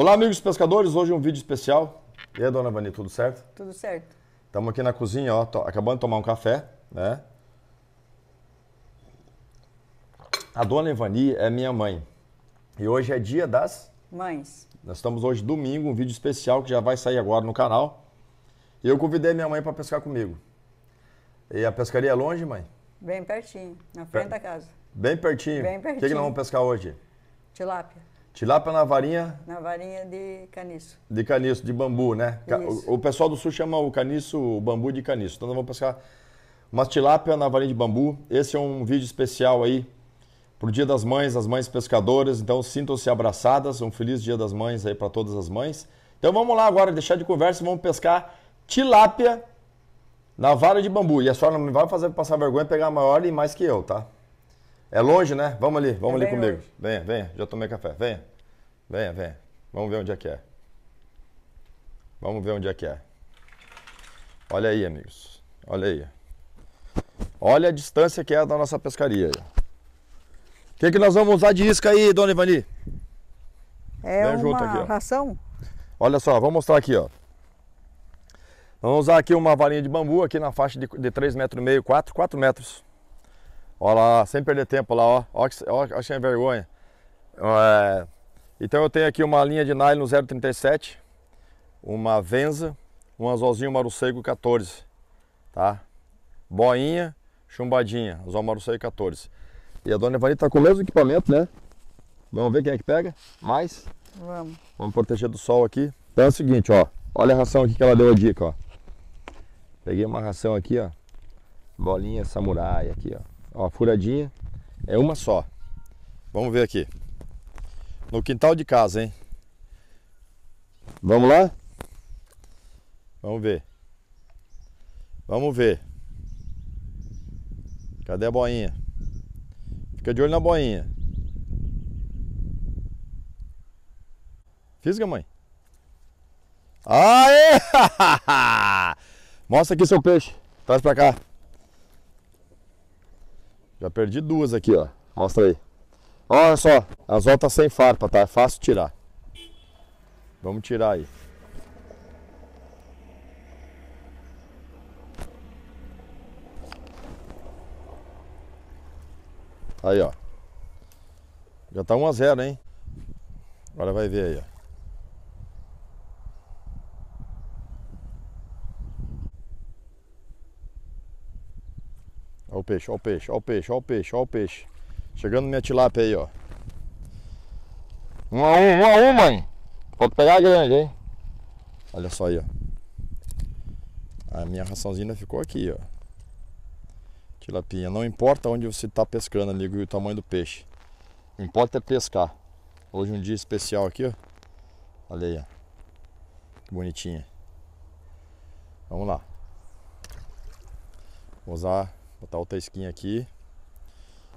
Olá, amigos pescadores. Hoje é um vídeo especial. E aí, dona Vani, tudo certo? Tudo certo. Estamos aqui na cozinha, ó, tô, acabando de tomar um café, né? A dona Ivani é minha mãe. E hoje é dia das... Mães. Nós estamos hoje domingo, um vídeo especial que já vai sair agora no canal. E eu convidei minha mãe para pescar comigo. E a pescaria é longe, mãe? Bem pertinho, na frente per... da casa. Bem pertinho. Bem pertinho. O que, que nós vamos pescar hoje? Tilápia. Tilápia na varinha? Na varinha de caniço. De caniço, de bambu, né? Isso. O pessoal do sul chama o caniço o bambu de caniço. Então nós vamos pescar uma tilápia na varinha de bambu. Esse é um vídeo especial aí pro Dia das Mães, as mães pescadoras. Então sintam-se abraçadas. Um feliz Dia das Mães aí para todas as mães. Então vamos lá agora, deixar de conversa, vamos pescar tilápia na vara de bambu. E a senhora não vai fazer passar vergonha pegar maior e mais que eu, tá? É longe, né? Vamos ali, vamos é ali comigo. Longe. Venha, venha, já tomei café. Venha, venha, venha. Vamos ver onde é que é. Vamos ver onde é que é. Olha aí, amigos. Olha aí. Olha a distância que é da nossa pescaria. O que, que nós vamos usar de isca aí, dona Ivani? É Vem uma aqui, ração? Olha só, vamos mostrar aqui, ó. Vamos usar aqui uma varinha de bambu aqui na faixa de, de 3,5 metros, 4, 4 metros. Olha lá, sem perder tempo lá, ó. Ó, ó, ó vergonha. É, então eu tenho aqui uma linha de nylon 037, uma venza, um anzolzinho marucego 14, tá? Boinha, chumbadinha, anzol marucego 14. E a dona Evani tá com o mesmo equipamento, né? Vamos ver quem é que pega? Mais? Vamos. Vamos proteger do sol aqui. Então é o seguinte, ó. Olha a ração aqui que ela deu a dica, ó. Peguei uma ração aqui, ó. Bolinha samurai aqui, ó. Ó, furadinha é uma só. Vamos ver aqui. No quintal de casa, hein? Vamos lá? Vamos ver. Vamos ver. Cadê a boinha? Fica de olho na boinha. Fisga, mãe. Aê! Mostra aqui seu peixe. Traz pra cá. Já perdi duas aqui, ó. Mostra aí. Olha só, as voltas tá sem farpa, tá? É fácil tirar. Vamos tirar aí. Aí, ó. Já tá 1 a 0, hein? Agora vai ver aí, ó. Olha o peixe, olha o peixe, olha o peixe, olha o peixe, olha o peixe. Chegando minha tilápia aí, ó. Um a um, um a um, mãe. Pode pegar grande, hein? Olha só aí, ó. A minha raçãozinha ficou aqui, ó. Tilapinha. Não importa onde você está pescando, amigo, e o tamanho do peixe. O importa é pescar. Hoje um dia especial aqui, ó. Olha aí, ó. Que bonitinha. Vamos lá. Vou usar Botar outra esquinha aqui.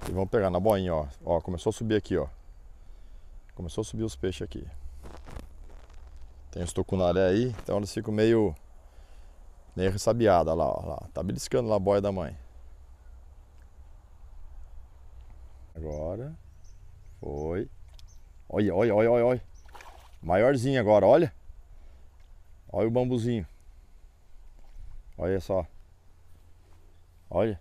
E vamos pegar na boinha, ó. Ó, começou a subir aqui, ó. Começou a subir os peixes aqui. Tem os tucunaré aí, então eles ficam meio... Meio ressabiada lá, ó. Lá. Tá beliscando lá a boia da mãe. Agora. Foi. Olha, olha, olha, olha, olha. Maiorzinho agora, olha. Olha o bambuzinho. Olha só. Olha.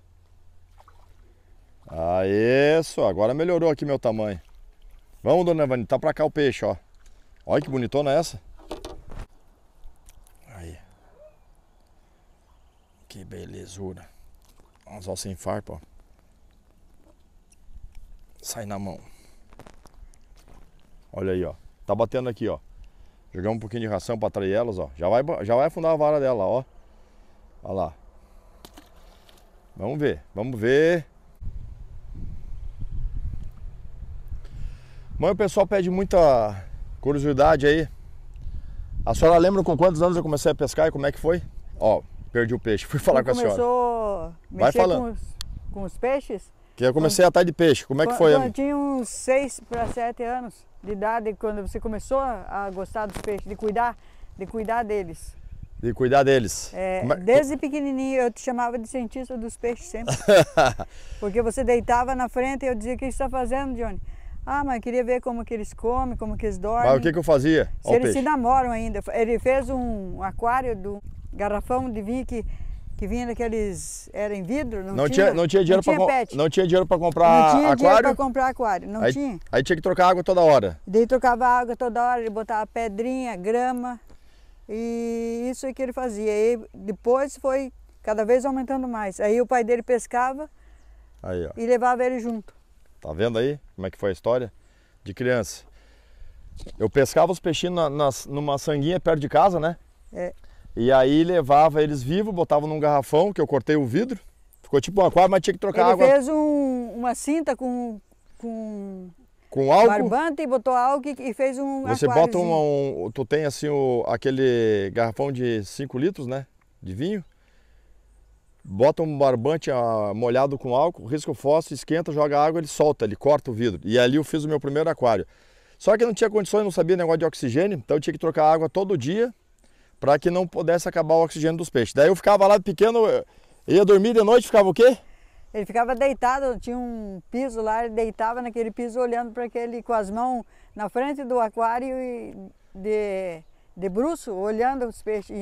Ah, isso, agora melhorou aqui meu tamanho. Vamos, dona Evani, tá pra cá o peixe, ó. Olha que bonitona é essa. Aí. Que belezura. Anzol sem farpa, ó. Sai na mão. Olha aí, ó. Tá batendo aqui, ó. Jogamos um pouquinho de ração pra atrair elas, ó. Já vai, já vai afundar a vara dela, ó. Olha lá. Vamos ver, vamos ver. Mãe, o pessoal pede muita curiosidade aí. A senhora lembra com quantos anos eu comecei a pescar e como é que foi? Ó, perdi o peixe, fui falar Quando com a senhora. Começou Vai falando. Com os, com os peixes? Que eu comecei a atar tá de peixe. Como é que foi? eu tinha uns 6 para 7 anos de idade, quando você começou a gostar dos peixes, de cuidar, de cuidar deles. De cuidar deles. É, é? Desde pequenininho eu te chamava de cientista dos peixes sempre. Porque você deitava na frente e eu dizia, o que você está fazendo, Johnny? Ah, mas eu queria ver como que eles comem, como que eles dormem. Mas o que, que eu fazia? Se eles se namoram ainda. Ele fez um aquário do garrafão de vinho que, que vinha daqueles. Era em vidro? Não, não tinha, tinha, não tinha dinheiro para Não tinha dinheiro para comprar não tinha aquário? dinheiro para comprar aquário, não aí, tinha. Aí tinha que trocar água toda hora. Daí trocava água toda hora, ele botava pedrinha, grama. E isso é que ele fazia. E depois foi cada vez aumentando mais. Aí o pai dele pescava aí, e levava ele junto. Tá vendo aí como é que foi a história? De criança. Eu pescava os peixinhos na, nas, numa sanguinha perto de casa, né? É. E aí levava eles vivos, botava num garrafão, que eu cortei o vidro. Ficou tipo um aquário, mas tinha que trocar Ele água. fez um, uma cinta com, com com álcool. Barbante, botou álcool e fez um Você bota um, um, Tu tem assim o, aquele garrafão de 5 litros, né? De vinho bota um barbante ah, molhado com álcool, risca o fósforo, esquenta, joga água, ele solta, ele corta o vidro. E ali eu fiz o meu primeiro aquário. Só que não tinha condições, não sabia negócio de oxigênio, então eu tinha que trocar água todo dia para que não pudesse acabar o oxigênio dos peixes. Daí eu ficava lá pequeno, ia dormir de noite, ficava o quê? Ele ficava deitado, tinha um piso lá, ele deitava naquele piso olhando para aquele com as mãos na frente do aquário e de de bruxo, olhando os peixes e,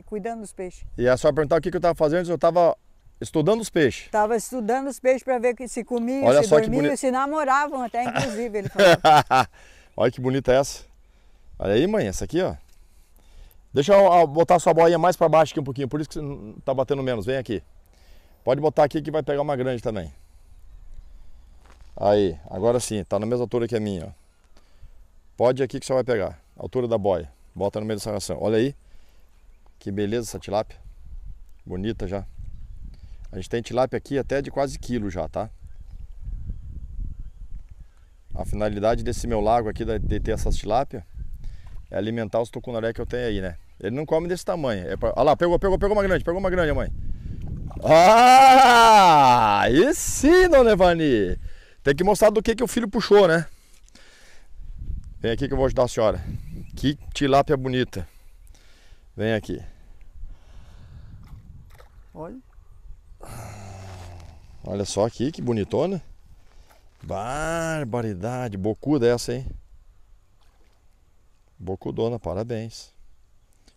e cuidando dos peixes. E a senhora perguntar o que, que eu estava fazendo, eu estava estudando os peixes. Estava estudando os peixes para ver que se comiam, Olha se dormiam, se namoravam até, inclusive, ele falou. Olha que bonita essa. Olha aí, mãe, essa aqui, ó. Deixa eu botar sua boinha mais para baixo aqui um pouquinho, por isso que você tá batendo menos. Vem aqui. Pode botar aqui que vai pegar uma grande também. Aí, agora sim, tá na mesma altura que a minha, ó. Pode aqui que você vai pegar, altura da boia. Bota no meio dessa ração. Olha aí. Que beleza essa tilápia. Bonita já. A gente tem tilápia aqui até de quase quilo já, tá? A finalidade desse meu lago aqui, de ter essas tilápia, é alimentar os tucunaré que eu tenho aí, né? Ele não come desse tamanho. É pra... Olha lá, pegou, pegou, pegou uma grande, pegou uma grande, mãe. Ah! E sim, dona Evani! Tem que mostrar do que, que o filho puxou, né? Vem aqui que eu vou ajudar a senhora. Que tilápia bonita. Vem aqui. Olha. Olha só aqui que bonitona. Barbaridade. Bocuda essa, hein? Bocudona, parabéns.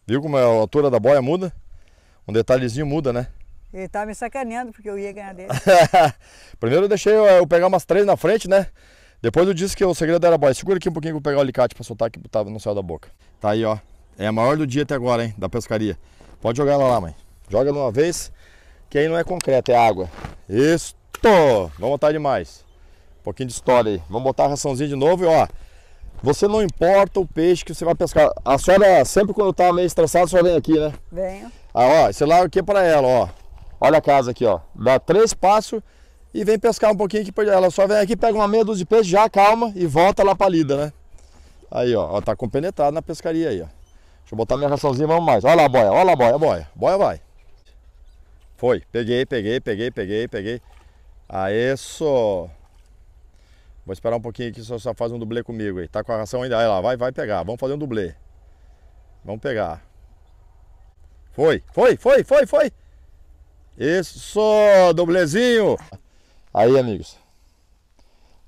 Viu como é, a altura da boia muda? Um detalhezinho muda, né? Ele tá me sacaneando porque eu ia ganhar dele. Primeiro eu deixei eu pegar umas três na frente, né? Depois eu disse que o segredo era boy. Segura aqui um pouquinho que eu vou pegar o alicate para soltar que tava no céu da boca. Tá aí, ó. É a maior do dia até agora, hein? Da pescaria. Pode jogar ela lá, mãe. Joga ela uma vez, que aí não é concreto, é água. Estou. Vamos botar demais. Um pouquinho de história aí. Vamos botar a raçãozinha de novo e ó. Você não importa o peixe que você vai pescar. A senhora, sempre quando tá meio estressada, a senhora vem aqui, né? Venho. Ah, ó, sei lá o que é para ela, ó. Olha a casa aqui, ó. Dá três passos e vem pescar um pouquinho aqui. Ela só vem aqui, pega uma meia dúzia de peixe, já calma e volta lá pra lida, né? Aí, ó, ó tá compenetrado na pescaria aí, ó. Deixa eu botar minha raçãozinha, vamos mais. Olha lá a boia, olha lá a boia, boia. Boia vai. Foi, peguei, peguei, peguei, peguei, peguei. Aê, só. Vou esperar um pouquinho aqui, só, só faz um dublê comigo aí. Tá com a ração ainda? Aí lá, vai, vai pegar. Vamos fazer um dublê. Vamos pegar. Foi, foi, foi, foi, foi. Isso, doblezinho. Aí, amigos.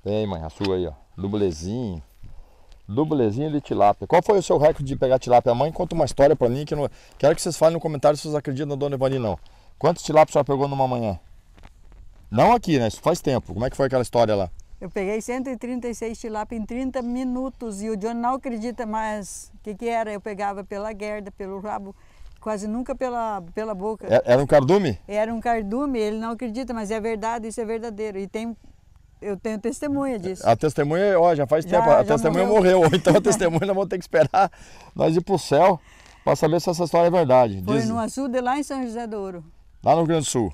Tem, mãe, a sua aí, ó. Dublezinho. Dublezinho de tilápia. Qual foi o seu recorde de pegar tilápia? A mãe conta uma história pra mim que não... Quero que vocês falem no comentário se vocês acreditam na dona Ivani, não. Quantos tilápias você pegou numa manhã? Não aqui, né? Isso faz tempo. Como é que foi aquela história lá? Eu peguei 136 tilápia em 30 minutos e o John não acredita mais o que, que era. Eu pegava pela guerda, pelo rabo quase nunca pela, pela boca. É, era um cardume? Era um cardume, ele não acredita, mas é verdade, isso é verdadeiro. E tem eu tenho testemunha disso. A testemunha, ó, já faz já, tempo, a testemunha morreu. morreu. Então a testemunha nós vamos ter que esperar nós ir o céu para saber se essa história é verdade. Foi Diz... no açude lá em São José do Ouro. Lá no Rio Grande do Sul.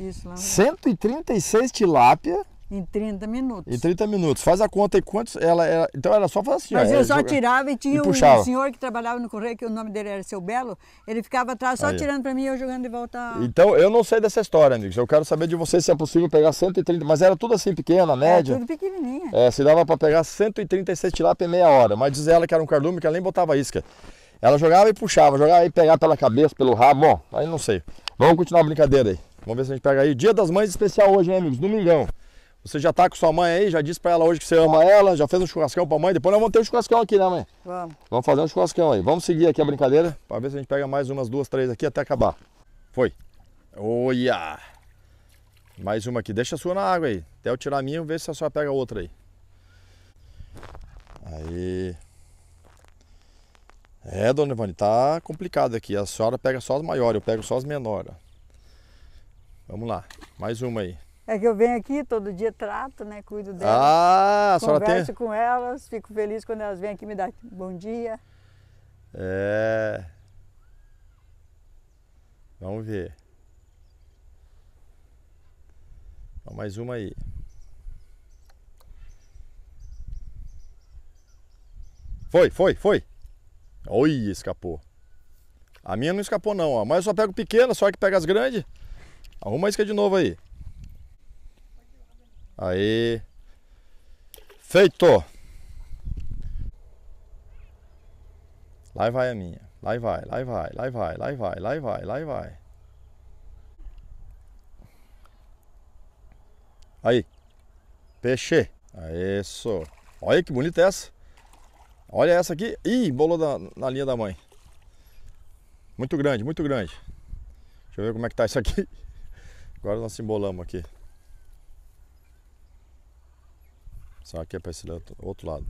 Isso, lá no 136 tilápia em 30 minutos. Em 30 minutos. Faz a conta e quantos ela, ela é, então era só fazer assim, Mas ó, eu só joga... tirava e tinha e um senhor que trabalhava no correio, que o nome dele era Seu Belo, ele ficava atrás só Aí. tirando para mim e eu jogando de volta. Então, eu não sei dessa história, amigos. Eu quero saber de vocês se é possível pegar 130, mas era tudo assim pequena, é, média. Era tudo pequenininha. É, se dava para pegar 136 lá em meia hora, mas diz ela que era um cardume que ela nem botava isca. Ela jogava e puxava, jogava e pegava pela cabeça, pelo rabo, bom, aí não sei. Vamos continuar a brincadeira aí. Vamos ver se a gente pega aí. Dia das Mães especial hoje, hein, amigos? Domingão. Você já tá com sua mãe aí, já disse para ela hoje que você ama ela, já fez um churrascão para a mãe. Depois nós vamos ter um churrascão aqui, né, mãe? Vamos. Vamos fazer um churrascão aí. Vamos seguir aqui a brincadeira para ver se a gente pega mais umas duas, três aqui até acabar. Foi. Olha! Mais uma aqui. Deixa a sua na água aí. Até eu tirar a minha, ver se a senhora pega outra aí. Aí. É, dona Ivone, tá complicado aqui. A senhora pega só as maiores, eu pego só as menores. Vamos lá. Mais uma aí. É que eu venho aqui todo dia, trato, né? Cuido delas. Ah, a senhora tem? Converso com elas, fico feliz quando elas vêm aqui me dar bom dia. É. Vamos ver. mais uma aí. Foi, foi, foi. Oi, escapou. A minha não escapou não, ó. Mas eu só pego pequena, só que pega as grandes. Arruma a isca de novo aí. Aí. Feito! Lá vai a minha. Lá vai, lá vai, lá vai, lá vai, lá vai, lá vai. Aí. Peixe. Isso. Olha que bonita é essa. Olha essa aqui. Ih, bolou na, na linha da mãe. Muito grande, muito grande. Deixa eu ver como é que tá isso aqui. Agora nós embolamos aqui. Só aqui é para esse outro lado.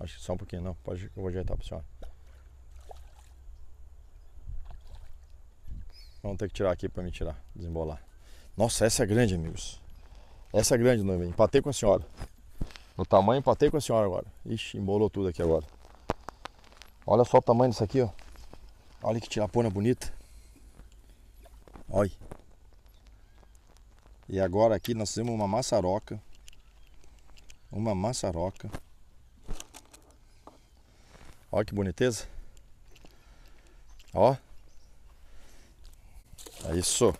Acho que só um pouquinho, não. Pode eu vou ajeitar para a senhora. Vamos ter que tirar aqui para me tirar, desembolar. Nossa, essa é grande, amigos. Essa é grande, noiva. Empatei com a senhora. No tamanho, empatei com a senhora agora. Ixi, embolou tudo aqui agora. Olha só o tamanho disso aqui, ó. Olha que tirapona bonita. Olha. E agora aqui nós temos uma maçaroca uma maçaroca. Olha que boniteza. Ó. É isso.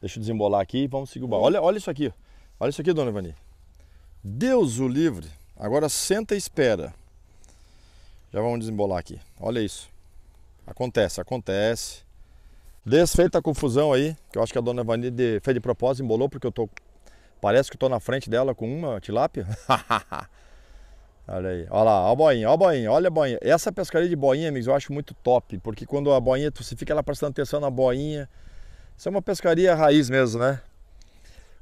Deixa eu desembolar aqui e vamos seguir o baú. Olha, olha isso aqui. Olha isso aqui, dona Ivani. Deus o livre. Agora senta e espera. Já vamos desembolar aqui. Olha isso. Acontece, acontece. Desfeita a confusão aí, que eu acho que a dona Ivani fez de propósito, embolou porque eu tô Parece que estou na frente dela com uma tilápia. Olha aí, olha lá, olha a boinha, olha a boinha, olha a boinha. Essa pescaria de boinha, amigos, eu acho muito top, porque quando a boinha, você fica lá prestando atenção na boinha. Isso é uma pescaria raiz mesmo, né?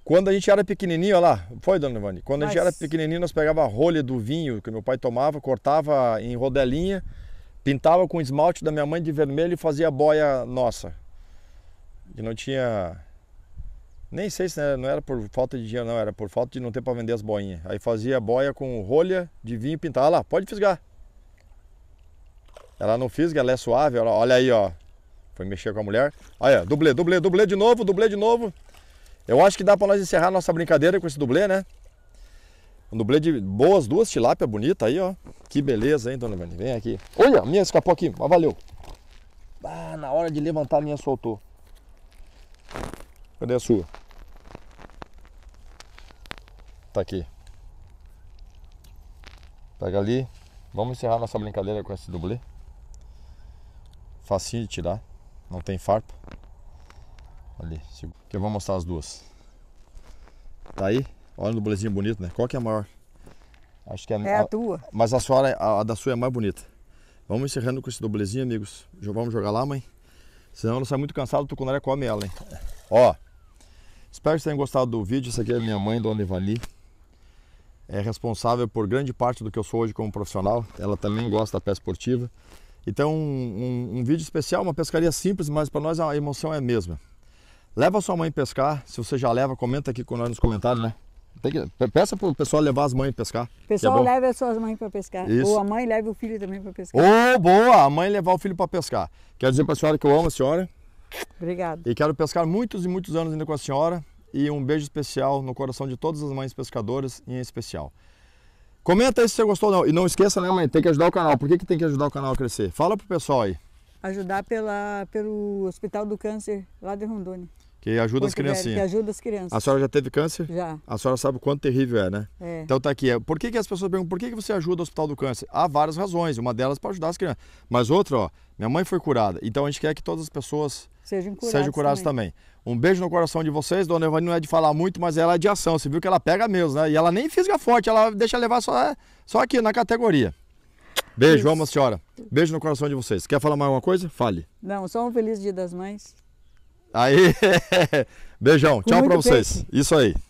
Quando a gente era pequenininho, olha lá, foi, dona Ivani? Quando Mas... a gente era pequenininho, nós pegava a rolha do vinho que meu pai tomava, cortava em rodelinha, pintava com esmalte da minha mãe de vermelho e fazia boia nossa. E não tinha nem sei se né, não era por falta de dinheiro, não, era por falta de não ter para vender as boinhas. Aí fazia boia com rolha de vinho pintar Olha lá, pode fisgar. Ela não fisga, ela é suave. Ela, olha aí, ó. Foi mexer com a mulher. Olha, dublê, dublê, dublê de novo, dublê de novo. Eu acho que dá para nós encerrar nossa brincadeira com esse dublê, né? Um dublê de boas duas tilápia bonita aí, ó. Que beleza, hein, dona Vani? Vem aqui. Olha, a minha escapou aqui, mas valeu. Ah, na hora de levantar a minha soltou. Cadê a sua? Tá aqui. Pega ali. Vamos encerrar nossa brincadeira com esse dublê. Facinho de tirar. Não tem farpa. Ali. Que eu vou mostrar as duas. Tá aí? Olha o dublezinho bonito, né? Qual que é a maior? Acho que é, é a, a tua. Mas a sua, é, a, a da sua é mais bonita. Vamos encerrando com esse doblezinho, amigos. Já vamos jogar lá, mãe? Senão ela sai muito cansada, o tucunaré come ela, hein? Ó, espero que vocês tenham gostado do vídeo. Essa aqui é minha mãe, Dona Ivani é responsável por grande parte do que eu sou hoje como profissional. Ela também gosta da pesca esportiva. Então, um, um vídeo especial, uma pescaria simples, mas para nós a emoção é a mesma. Leva sua mãe pescar, se você já leva, comenta aqui com nós nos comentários, né? Que, peça para o pessoal levar as mães pescar. O é pessoal é leva as suas mães para pescar. Isso. Ou a mãe leva o filho também para pescar. Ou oh, boa! A mãe levar o filho para pescar. Quero dizer para a senhora que eu amo a senhora. Obrigado. E quero pescar muitos e muitos anos ainda com a senhora e um beijo especial no coração de todas as mães pescadoras, em especial. Comenta aí se você gostou ou não. E não esqueça, né, mãe? Tem que ajudar o canal. Por que, que tem que ajudar o canal a crescer? Fala pro pessoal aí. Ajudar pela, pelo Hospital do Câncer lá de Rondônia. Que ajuda Porto as criancinhas. Que ajuda as crianças. A senhora já teve câncer? Já. A senhora sabe o quanto terrível é, né? É. Então tá aqui. É, por que, que as pessoas perguntam por que, que você ajuda o Hospital do Câncer? Há várias razões. Uma delas para ajudar as crianças. Mas outra, ó, minha mãe foi curada. Então a gente quer que todas as pessoas Sejam curados, Sejam curados também. também. Um beijo no coração de vocês. Dona Evani não é de falar muito, mas ela é de ação. Você viu que ela pega mesmo, né? E ela nem fisga forte, ela deixa levar só, só aqui na categoria. Beijo, vamos, senhora. Beijo no coração de vocês. Quer falar mais alguma coisa? Fale. Não, só um feliz dia das mães. Aí, beijão. Com Tchau para vocês. Isso aí.